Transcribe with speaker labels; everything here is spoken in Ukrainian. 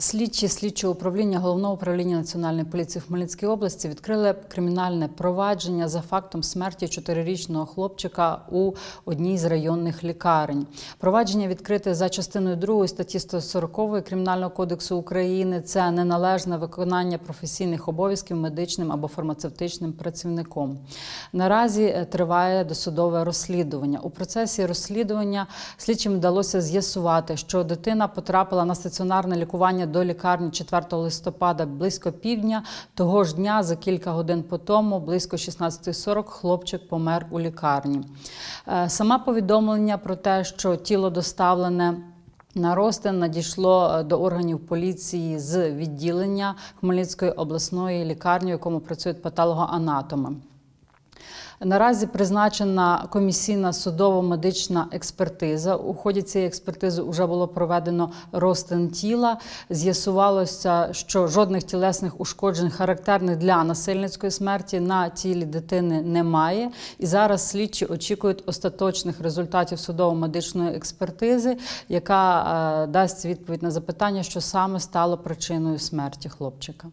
Speaker 1: Слідчі слідчого управління головного управління національної поліції в Хмельницькій області відкрили кримінальне провадження за фактом смерті чотирирічного хлопчика у одній з районних лікарень. Провадження відкрите за частиною 2 статті 140 кримінального кодексу України. Це неналежне виконання професійних обов'язків медичним або фармацевтичним працівником. Наразі е, триває досудове розслідування. У процесі розслідування слідчим вдалося з'ясувати, що дитина потрапила на стаціонарне лікування до лікарні 4 листопада близько півдня. Того ж дня, за кілька годин по тому, близько 16.40, хлопчик помер у лікарні. Е, Саме повідомлення про те, що тіло доставлене. На Ростин надійшло е, до органів поліції з відділення Хмельницької обласної лікарні, в якому працюють патологоанатоми. Наразі призначена комісійна судово-медична експертиза. У ході цієї експертизи вже було проведено розтин тіла. З'ясувалося, що жодних тілесних ушкоджень, характерних для насильницької смерті, на тілі дитини немає. І зараз слідчі очікують остаточних результатів судово-медичної експертизи, яка е, дасть відповідь на запитання, що саме стало причиною смерті хлопчика.